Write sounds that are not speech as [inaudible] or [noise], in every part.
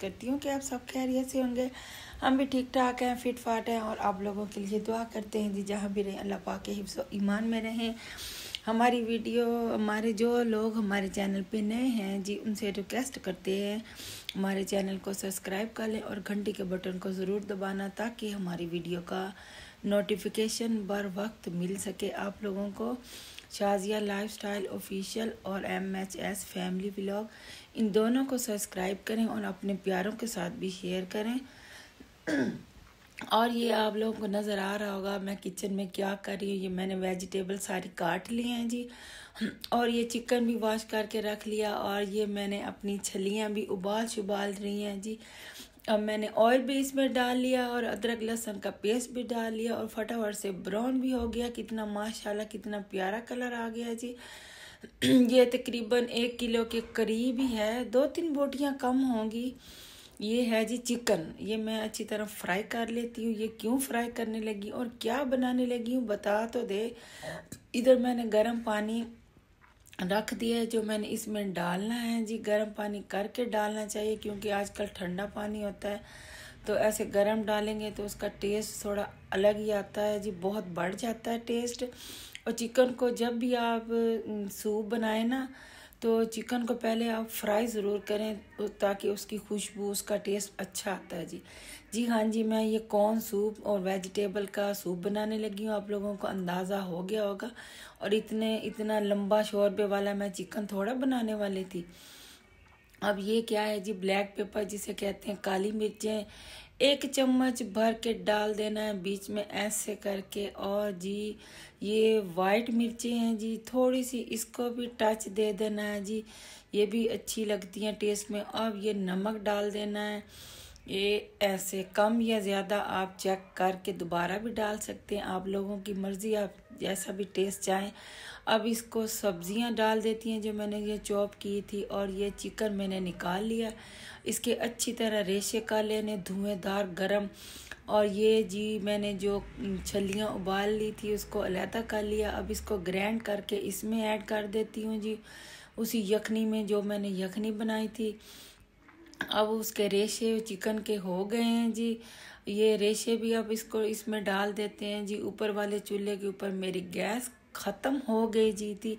करती हूँ कि आप सब खैरियत से होंगे हम भी ठीक ठाक हैं फिट फाट हैं और आप लोगों के लिए दुआ करते हैं जी जहाँ भी रहें अल्लाह पाक के हिफ्स ईमान में रहें हमारी वीडियो हमारे जो लोग हमारे चैनल पे नए हैं जी उनसे रिक्वेस्ट करते हैं हमारे चैनल को सब्सक्राइब कर लें और घंटी के बटन को ज़रूर दबाना ताकि हमारी वीडियो का नोटिफिकेशन बर वक्त मिल सके आप लोगों को शाजिया लाइफ स्टाइल ऑफिशियल और M H S family blog इन दोनों को सब्सक्राइब करें और अपने प्यारों के साथ भी शेयर करें और ये आप लोगों को नज़र आ रहा होगा मैं किचन में क्या कर रही हूँ ये मैंने वेजिटेबल सारी काट लिए हैं जी और ये चिकन भी वॉश करके रख लिया और ये मैंने अपनी छलियाँ भी उबाल शुबाल रही हैं जी अब मैंने ऑयल भी इसमें डाल लिया और अदरक लहसुन का पेस्ट भी डाल लिया और फटाफट से ब्राउन भी हो गया कितना माशाल्लाह कितना प्यारा कलर आ गया जी [clears throat] ये तकरीबन एक किलो के करीब ही है दो तीन बोटियाँ कम होंगी ये है जी चिकन ये मैं अच्छी तरह फ्राई कर लेती हूँ ये क्यों फ्राई करने लगी और क्या बनाने लगी हूँ बता तो दे इधर मैंने गर्म पानी रख दिया है जो मैंने इसमें डालना है जी गर्म पानी करके डालना चाहिए क्योंकि आजकल ठंडा पानी होता है तो ऐसे गरम डालेंगे तो उसका टेस्ट थोड़ा अलग ही आता है जी बहुत बढ़ जाता है टेस्ट और चिकन को जब भी आप सूप बनाएं ना तो चिकन को पहले आप फ्राई ज़रूर करें तो ताकि उसकी खुशबू उसका टेस्ट अच्छा आता है जी जी हाँ जी मैं ये कॉर्न सूप और वेजिटेबल का सूप बनाने लगी हूँ आप लोगों को अंदाज़ा हो गया होगा और इतने इतना लंबा शोरबे वाला मैं चिकन थोड़ा बनाने वाली थी अब ये क्या है जी ब्लैक पेपर जिसे कहते हैं काली मिर्चें एक चम्मच भर के डाल देना है बीच में ऐसे करके और जी ये वाइट मिर्ची हैं जी थोड़ी सी इसको भी टच दे देना है जी ये भी अच्छी लगती हैं टेस्ट में अब ये नमक डाल देना है ये ऐसे कम या ज़्यादा आप चेक करके दोबारा भी डाल सकते हैं आप लोगों की मर्ज़ी आप जैसा भी टेस्ट चाहें अब इसको सब्जियां डाल देती हैं जो मैंने ये चॉप की थी और ये चिकन मैंने निकाल लिया इसके अच्छी तरह रेशे का लेने धुएँदार गरम और ये जी मैंने जो छलियाँ उबाल ली थी उसको अलहदा कर लिया अब इसको ग्रैंड करके इसमें ऐड कर देती हूँ जी उसी यखनी में जो मैंने यखनी बनाई थी अब उसके रेशे चिकन के हो गए हैं जी ये रेशे भी अब इसको इसमें डाल देते हैं जी ऊपर वाले चूल्हे के ऊपर मेरी गैस ख़त्म हो गई जी थी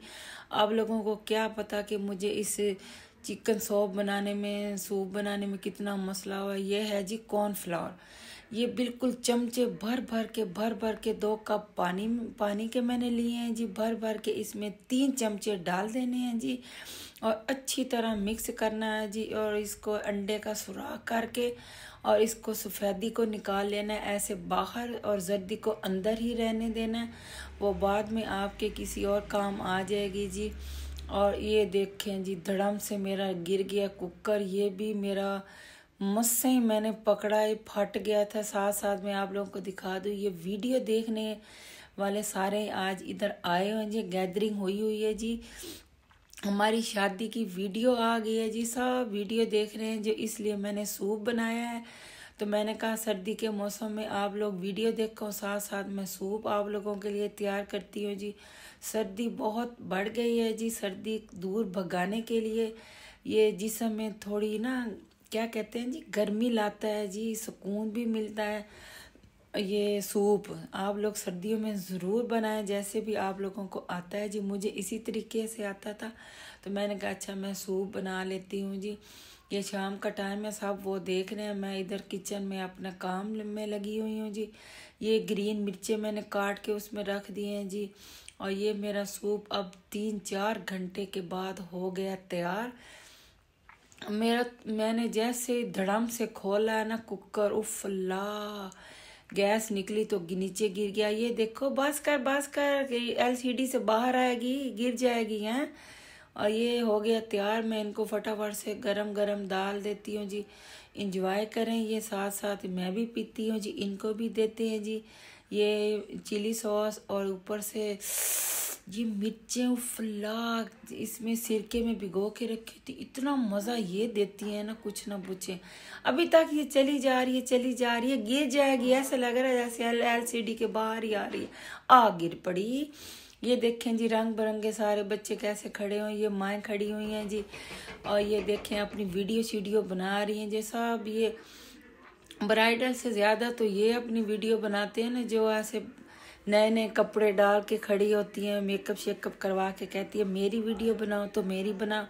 आप लोगों को क्या पता कि मुझे इस चिकन सॉप बनाने में सूप बनाने में कितना मसला हुआ ये है जी कॉर्नफ्लावर ये बिल्कुल चमचे भर भर के भर भर के दो कप पानी पानी के मैंने लिए हैं जी भर भर के इसमें तीन चमचे डाल देने हैं जी और अच्छी तरह मिक्स करना है जी और इसको अंडे का सुराख करके और इसको सफ़ेदी को निकाल लेना है ऐसे बाहर और जर्दी को अंदर ही रहने देना है वो बाद में आपके किसी और काम आ जाएगी जी और ये देखें जी धड़म से मेरा गिर गया कुकर ये भी मेरा मस से ही मैंने पकड़ा ये फट गया था साथ साथ मैं आप लोगों को दिखा दूँ ये वीडियो देखने वाले सारे आज इधर आए हुए हैं जी गैदरिंग हुई हुई है जी हमारी शादी की वीडियो आ गई है जी सब वीडियो देख रहे हैं जो इसलिए मैंने सूप बनाया है तो मैंने कहा सर्दी के मौसम में आप लोग वीडियो देखो साथ साथ मैं सूप आप लोगों के लिए तैयार करती हूँ जी सर्दी बहुत बढ़ गई है जी सर्दी दूर भगाने के लिए ये जिसमें थोड़ी ना क्या कहते हैं जी गर्मी लाता है जी सुकून भी मिलता है ये सूप आप लोग सर्दियों में ज़रूर बनाएं जैसे भी आप लोगों को आता है जी मुझे इसी तरीके से आता था तो मैंने कहा अच्छा मैं सूप बना लेती हूँ जी ये शाम का टाइम है सब वो देख रहे हैं मैं इधर किचन में अपना काम में लगी हुई हूँ जी ये ग्रीन मिर्चें मैंने काट के उसमें रख दिए हैं जी और ये मेरा सूप अब तीन चार घंटे के बाद हो गया तैयार मेरा मैंने जैसे धड़म से खोला है ना कुकर उफ ला गैस निकली तो नीचे गिर गया ये देखो बस कर बस कर एलसीडी से बाहर आएगी गिर जाएगी हैं और ये हो गया तैयार मैं इनको फटाफट से गरम गरम दाल देती हूँ जी इंजॉय करें ये साथ साथ मैं भी पीती हूँ जी इनको भी देते हैं जी ये चिली सॉस और ऊपर से ये मिर्चें फला इसमें सिरके में भिगो के रखी थी इतना मज़ा ये देती है ना कुछ ना पूछे अभी तक ये चली जा रही है चली जा रही है गिर जाएगी ऐसा लग रहा है जैसे एल एल सी डी के बाहर ही आ रही है आ गिर पड़ी ये देखें जी रंग बिरंगे सारे बच्चे कैसे खड़े हुए ये माएँ खड़ी हुई हैं जी और ये देखें अपनी वीडियो शीडियो बना रही हैं जैसा अब ये ब्राइडल से ज़्यादा तो ये अपनी वीडियो बनाते हैं ना जो ऐसे नए नए कपड़े डाल के खड़ी होती हैं मेकअप शेकअप करवा के कहती है मेरी वीडियो बनाओ तो मेरी बनाओ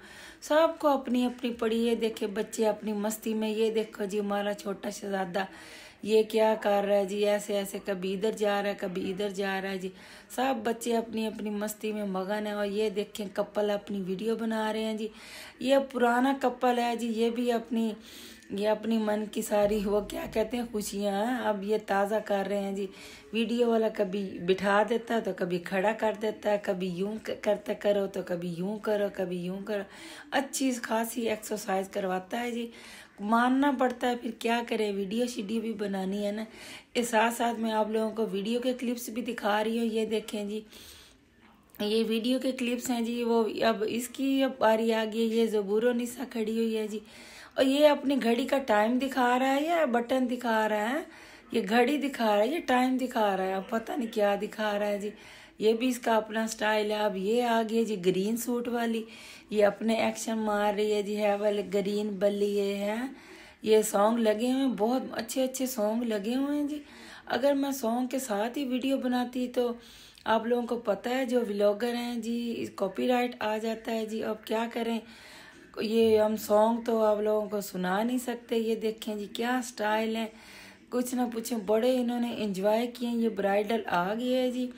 सबको अपनी अपनी पड़ी है देखे बच्चे अपनी मस्ती में ये देखो जी हमारा छोटा शहजादा ये क्या कर रहा है जी ऐसे ऐसे कभी इधर जा रहा है कभी इधर जा रहा है जी सब बच्चे अपनी अपनी मस्ती में मगन है और ये देखें कपल अपनी वीडियो बना रहे हैं जी ये पुराना कपल है जी ये भी अपनी ये अपनी मन की सारी वो क्या कहते हैं खुशियाँ अब ये ताज़ा कर रहे हैं जी वीडियो वाला कभी बिठा देता है तो कभी खड़ा कर देता है कभी यूं करते करो तो कभी यूं करो कभी यूं करो अच्छी खासी एक्सरसाइज करवाता है जी मानना पड़ता है फिर क्या करें वीडियो शीडियो भी बनानी है ना इस साथ साथ मैं आप लोगों को वीडियो के क्लिप्स भी दिखा रही हूँ ये देखें जी ये वीडियो के क्लिप्स हैं जी वो अब इसकी अब बारी आ गई है ये जबूरो निशा खड़ी हुई है जी और ये अपनी घड़ी का टाइम दिखा रहा है या बटन दिखा रहा है ये घड़ी दिखा रहा है ये टाइम दिखा रहा है अब पता नहीं क्या दिखा रहा है जी ये भी इसका अपना स्टाइल है अब ये आ गई जी ग्रीन सूट वाली ये अपने एक्शन मार रही है जी है वाले ग्रीन बल्ली ये है ये सॉन्ग लगे हुए हैं बहुत अच्छे अच्छे सॉन्ग लगे हुए हैं जी अगर मैं सॉन्ग के साथ ही वीडियो बनाती तो आप लोगों को पता है जो व्लॉगर हैं जी कॉपीराइट आ जाता है जी अब क्या करें ये हम सॉन्ग तो आप लोगों को सुना नहीं सकते ये देखें जी क्या स्टाइल है कुछ ना पूछें बड़े इन्होंने इंजॉय किए ये ब्राइडल आ गई है जी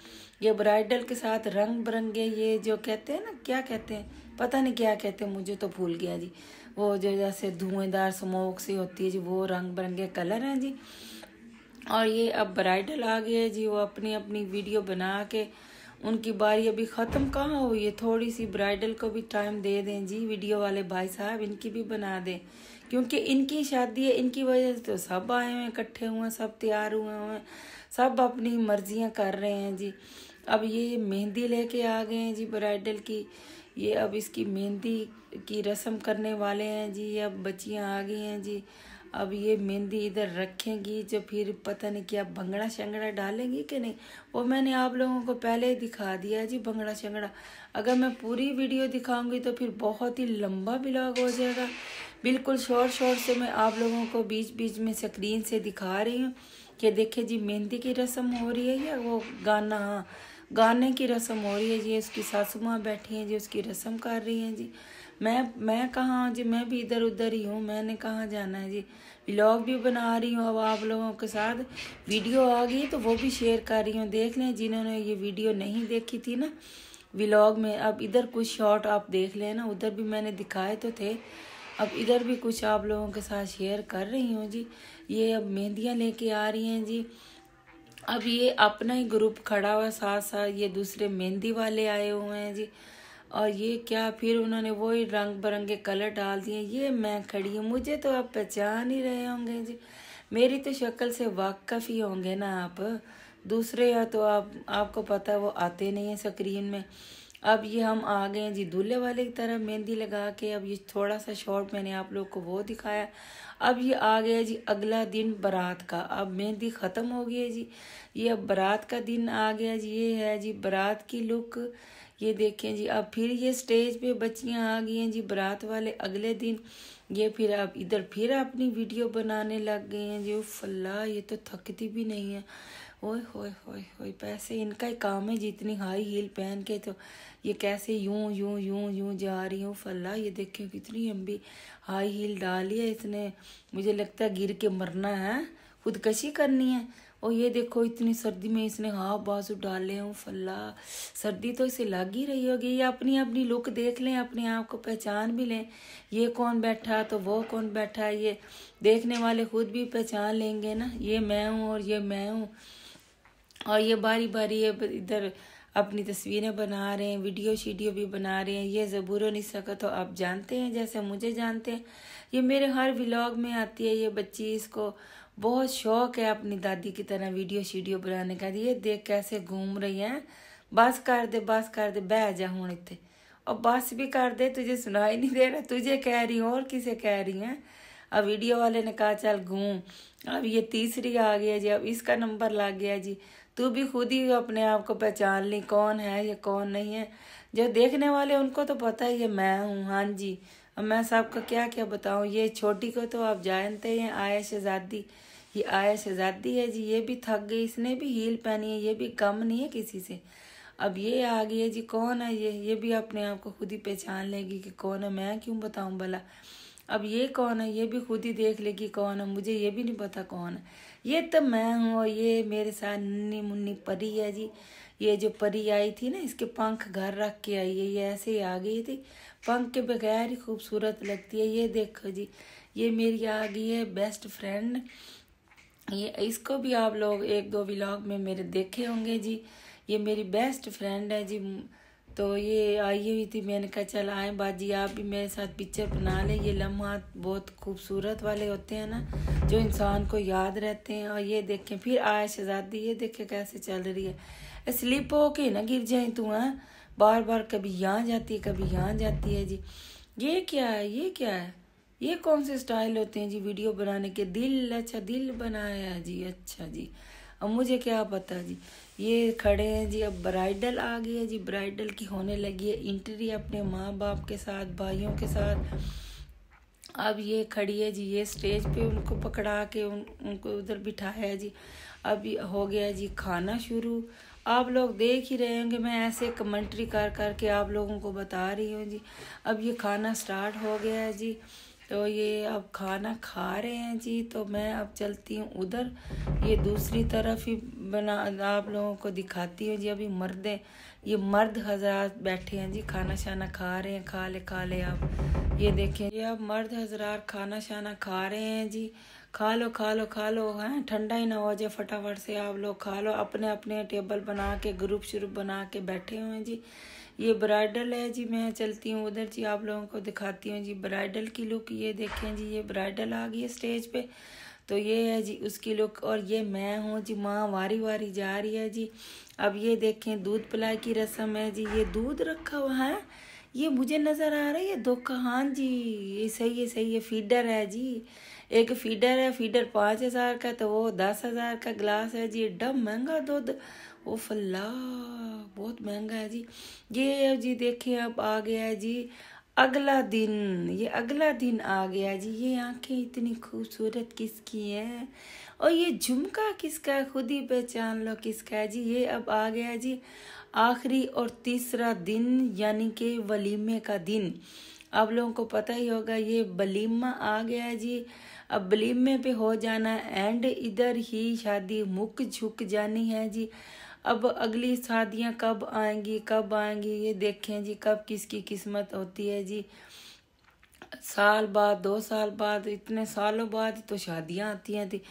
ये ब्राइडल के साथ रंग बिरंगे ये जो कहते हैं ना क्या कहते हैं पता नहीं क्या कहते हैं मुझे तो भूल गया जी वो जो जैसे धुएँदार स्मोक सी होती है जी वो रंग बिरंगे कलर हैं जी और ये अब ब्राइडल आ गए जी वो अपनी अपनी वीडियो बना के उनकी बारी अभी ख़त्म कहाँ हुई है थोड़ी सी ब्राइडल को भी टाइम दे दें जी वीडियो वाले भाई साहब इनकी भी बना दें क्योंकि इनकी शादी है इनकी वजह से तो सब आए हुए हैं इकट्ठे हुए हैं सब तैयार हुए हुए हैं सब अपनी मर्जियाँ कर रहे हैं जी अब ये मेहंदी लेके आ गए हैं जी ब्राइडल की ये अब इसकी मेहंदी की रस्म करने वाले हैं जी अब बच्चियाँ आ गई हैं जी अब ये मेहंदी इधर रखेंगी जो फिर पता नहीं क्या भंगड़ा शंगड़ा डालेंगी कि नहीं वो मैंने आप लोगों को पहले ही दिखा दिया जी भंगड़ा शंगड़ा अगर मैं पूरी वीडियो दिखाऊंगी तो फिर बहुत ही लंबा ब्लॉग हो जाएगा बिल्कुल शोर शोर से मैं आप लोगों को बीच बीच में स्क्रीन से दिखा रही हूँ कि देखिए जी मेहंदी की रस्म हो रही है या वो गाना हाँ, गाने की रस्म हो रही है जी उसकी सासू माँ बैठी हैं जी उसकी रस्म कर रही हैं जी मैं मैं कहाँ जी मैं भी इधर उधर ही हूँ मैंने कहाँ जाना है जी ब्लॉग भी बना रही हूँ अब आप लोगों के साथ वीडियो आ गई तो वो भी शेयर कर रही हूँ देख लें जिन्होंने ये वीडियो नहीं देखी थी ना व्लॉग में अब इधर कुछ शॉट आप देख लें ना उधर भी मैंने दिखाए तो थे अब इधर भी कुछ आप लोगों के साथ शेयर कर रही हूँ जी ये अब मेहंदियाँ लेके आ रही हैं जी अब ये अपना ही ग्रुप खड़ा हुआ साथ साथ ये दूसरे मेहंदी वाले आए हुए हैं जी और ये क्या फिर उन्होंने वही रंग बिरंगे कलर डाल दिए ये मैं खड़ी हूँ मुझे तो आप पहचान ही रहे होंगे जी मेरी तो शक्ल से वाकफ़ ही होंगे ना आप दूसरे या तो आप आपको पता है वो आते नहीं हैं स्क्रीन में अब ये हम आ गए हैं जी दूल्हे वाले की तरह मेहंदी लगा के अब ये थोड़ा सा शॉर्ट मैंने आप लोग को वो दिखाया अब ये आ गया जी अगला दिन बारात का अब मेहंदी ख़त्म हो गई है जी ये अब बारात का दिन आ गया जी ये है जी बारात की लुक ये देखें जी अब फिर ये स्टेज पे बच्चियां आ गई हैं जी बरात वाले अगले दिन ये फिर आप इधर फिर अपनी वीडियो बनाने लग गए हैं जी फल्ला ये तो थकती भी नहीं है ओए होए होए होए पैसे इनका ही काम है जितनी हाई हील पहन के तो ये कैसे यूं यूं यूं यूं जा रही हूँ फल्ला ये देखें कितनी लंबी हाई हील डाली है इसने मुझे लगता है गिर के मरना है खुदकशी करनी है और ये देखो इतनी सर्दी में इसने हाफ बाजू डाले हूँ फल्ला सर्दी तो इसे लग ही रही होगी ये अपनी अपनी लुक देख लें अपने आप को पहचान भी लें ये कौन बैठा तो वो कौन बैठा ये देखने वाले खुद भी पहचान लेंगे ना ये मैं हूँ और ये मैं हूँ और ये बारी बारी ये इधर अपनी तस्वीरें बना रहे हैं वीडियो शीडियो भी बना रहे हैं ये ज़बूर सका तो आप जानते हैं जैसे मुझे जानते हैं ये मेरे हर व्लॉग में आती है ये बच्ची इसको बहुत शौक है अपनी दादी की तरह वीडियो शीडियो बनाने का ये देख कैसे घूम रही हैं बस कर दे बस कर दे बह जा हूँ इतने और बस भी कर दे तुझे सुनाई नहीं दे रहा तुझे कह रही हूँ और किसे कह रही हैं अब वीडियो वाले ने कहा चल घूम अब ये तीसरी आ गया जी अब इसका नंबर लग गया जी तू भी खुद ही अपने आप को पहचान ली कौन है या कौन नहीं है जो देखने वाले उनको तो पता ही है मैं हूँ हाँ जी अब मैं सबका क्या क्या बताऊँ ये छोटी को तो आप जानते हैं आया शहजादी ये आया शहजादी है जी ये भी थक गई इसने भी हील पहनी है ये भी कम नहीं है किसी से अब ये आ गई है जी कौन है ये ये भी अपने आप को खुद ही पहचान लेगी कि कौन है मैं क्यों बताऊं भला अब ये कौन है ये भी खुद ही देख लेगी कौन है मुझे ये भी नहीं पता कौन है ये तो मैं हूँ और ये मेरे साथ नन्नी मुन्नी परी है जी ये जो परी आई थी ना इसके पंख घर रख के आई है ये ऐसे ही आ गई थी पंख के बगैर ही खूबसूरत लगती है ये देखो जी ये मेरी आ गई है बेस्ट फ्रेंड ये इसको भी आप लोग एक दो व्लॉग में मेरे देखे होंगे जी ये मेरी बेस्ट फ्रेंड है जी तो ये आई हुई थी मैंने कहा चल आए बाजी आप भी मेरे साथ पिक्चर बना लें ये लम्हा बहुत खूबसूरत वाले होते हैं ना जो इंसान को याद रहते हैं और ये देखें फिर आए शहजादी ये देखें कैसे चल रही है स्लिप हो के ना गिर जाए तू हाँ बार बार कभी यहाँ जाती है कभी यहाँ जाती है जी ये क्या है ये क्या है ये कौन से स्टाइल होते हैं जी वीडियो बनाने के दिल अच्छा दिल बनाया जी अच्छा जी अब मुझे क्या पता जी ये खड़े हैं जी अब ब्राइडल आ गई है जी ब्राइडल की होने लगी है इंट्री अपने माँ बाप के साथ भाइयों के साथ अब ये खड़ी है जी ये स्टेज पे उनको पकड़ा के उन, उनको उधर बिठाया जी अब हो गया जी खाना शुरू आप लोग देख ही रहे होंगे मैं ऐसे कमेंट्री कर करके आप लोगों को बता रही हूँ जी अब ये खाना स्टार्ट हो गया है जी तो ये अब खाना खा रहे हैं जी तो मैं अब चलती हूँ उधर ये दूसरी तरफ ही बना आप लोगों को दिखाती हूँ जी अभी मर्द ये मर्द हजरात बैठे हैं जी खाना शाना खा रहे हैं खा ले खा ले आप ये देखें ये अब मर्द हजरात खाना शाना खा रहे हैं जी खा लो खा लो खा लो हैं ठंडा ही ना हो जाए फटाफट से आप लोग खा लो अपने अपने टेबल बना के ग्रुप श्रुप बना के बैठे हुए हैं जी ये ब्राइडल है जी मैं चलती हूँ उधर जी आप लोगों को दिखाती हूँ जी ब्राइडल की लुक ये देखें जी ये ब्राइडल आ गई है स्टेज पे तो ये है जी उसकी लुक और ये मैं हूँ जी माँ वारी वारी जा रही है जी अब ये देखें दूध पिलाई की रस्म है जी ये दूध रखा हुआ है ये मुझे नज़र आ रहा है ये दो हाँ जी ये सही है सही है फीडर है जी एक फीडर है फीडर पाँच हज़ार का तो वो दस हज़ार का गिलास है जी एडा महंगा दूध ओ फल्ला बहुत महंगा है जी ये जी देखें अब आ गया है जी अगला दिन ये अगला दिन आ गया जी ये आंखें इतनी खूबसूरत किसकी हैं और ये झुमका किसका है खुद ही पहचान लो किसका है जी ये अब आ गया जी आखिरी और तीसरा दिन यानी के वलीमे का दिन आप लोगों को पता ही होगा ये वलीमा आ गया जी अब वलीमे पे हो जाना एंड इधर ही शादी मुक झुक जानी है जी अब अगली शादियाँ कब आएंगी कब आएंगी ये देखें जी कब किसकी किस्मत होती है जी साल बाद दो साल बाद इतने सालों बाद तो शादियाँ आती हैं थी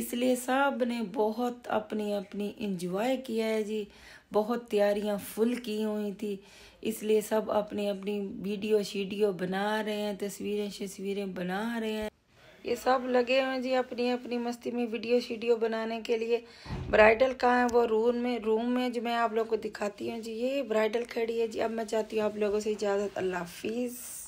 इसलिए सब ने बहुत अपनी अपनी इंजॉय किया है जी बहुत तैयारियाँ फुल की हुई थी इसलिए सब अपनी अपनी वीडियो शीडियो बना रहे हैं तस्वीरें शस्वीरें बना रहे हैं ये सब लगे हुए हैं जी अपनी अपनी मस्ती में वीडियो शीडियो बनाने के लिए ब्राइडल कहाँ है वो रूम में रूम में जो मैं आप लोगों को दिखाती हूँ जी ये ब्राइडल खड़ी है जी अब मैं चाहती हूँ आप लोगों से इजाज़त अल्लाह हाफिज़